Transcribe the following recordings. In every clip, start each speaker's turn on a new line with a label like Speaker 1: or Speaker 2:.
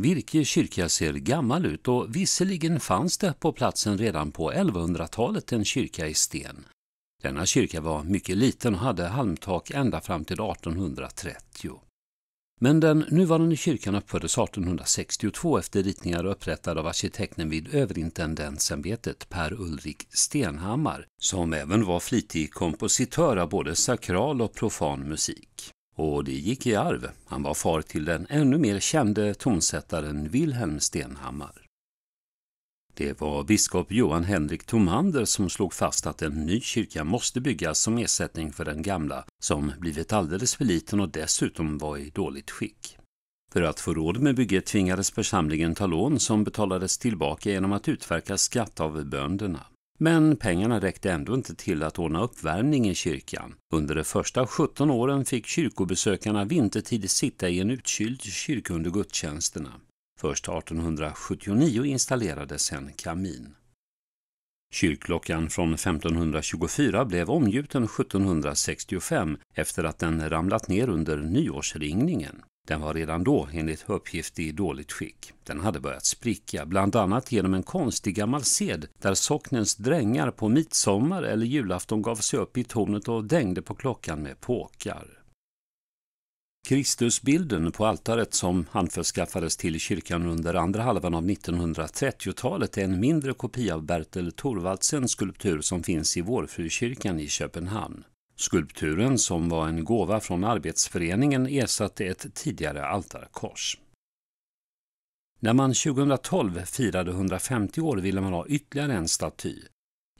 Speaker 1: Virke kyrka ser gammal ut och visserligen fanns det på platsen redan på 1100-talet en kyrka i sten. Denna kyrka var mycket liten och hade halmtak ända fram till 1830. Men den nuvarande kyrkan uppfördes 1862 efter ritningar upprättade av arkitekten vid överintendentsämbetet Per-Ulrik Stenhammar, som även var flitig kompositör av både sakral och profan musik. Och det gick i arv. Han var far till den ännu mer kände tonsättaren Wilhelm Stenhammar. Det var biskop Johan Henrik Tomander som slog fast att en ny kyrka måste byggas som ersättning för den gamla, som blivit alldeles för liten och dessutom var i dåligt skick. För att få råd med bygget tvingades församlingen ta lån som betalades tillbaka genom att utverka skatt av bönderna. Men pengarna räckte ändå inte till att ordna uppvärmning i kyrkan. Under de första 17 åren fick kyrkobesökarna vintertid sitta i en utkyld kyrka under gudstjänsterna. Först 1879 installerades en kamin. Kyrkklockan från 1524 blev omgjuten 1765 efter att den ramlat ner under nyårsringningen. Den var redan då enligt uppgift i dåligt skick. Den hade börjat spricka, bland annat genom en konstig gammal sed där socknens drängar på midsommar eller julafton gav sig upp i tornet och dängde på klockan med påkar. Kristusbilden på altaret som anförskaffades till kyrkan under andra halvan av 1930-talet är en mindre kopia av Bertel Thorvaldsens skulptur som finns i Vårfrukyrkan i Köpenhamn. Skulpturen, som var en gåva från arbetsföreningen, ersatte ett tidigare altarkors. När man 2012 firade 150 år ville man ha ytterligare en staty.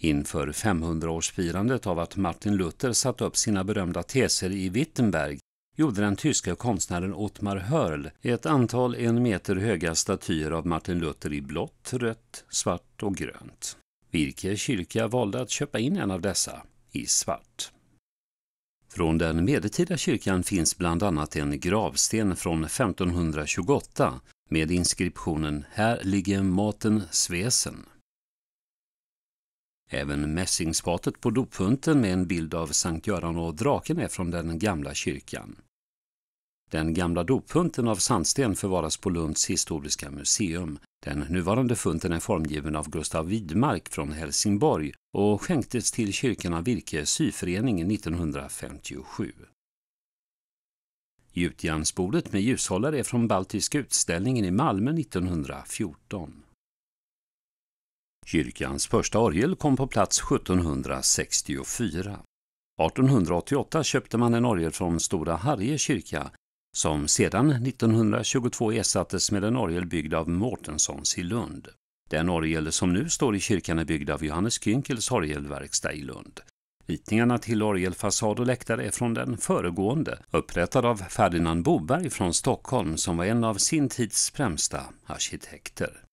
Speaker 1: Inför 500-årsfirandet av att Martin Luther satte upp sina berömda teser i Wittenberg gjorde den tyska konstnären Ottmar Hörl ett antal en meter höga statyer av Martin Luther i blått, rött, svart och grönt. Virke kyrka valde att köpa in en av dessa, i svart. Från den medeltida kyrkan finns bland annat en gravsten från 1528 med inskriptionen ”Här ligger maten Svesen”. Även mässingsfatet på dophunten med en bild av Sankt Göran och draken är från den gamla kyrkan. Den gamla dophunten av sandsten förvaras på Lunds historiska museum. Den nuvarande funten är formgiven av Gustav Widmark från Helsingborg och skänktes till kyrkan av Virke syförening 1957. Gjutjärnsbordet med ljushållare är från Baltiska utställningen i Malmö 1914. Kyrkans första orgel kom på plats 1764. 1888 köpte man en orgel från Stora Harje kyrka som sedan 1922 ersattes med en orgel byggd av Mårtenssons i Lund. Den orgel som nu står i kyrkan är byggd av Johannes Künkels orgelverkstad i Lund. Ritningarna till orgelfasad och läktare är från den föregående, upprättad av Ferdinand Boberg från Stockholm som var en av sin tids främsta arkitekter.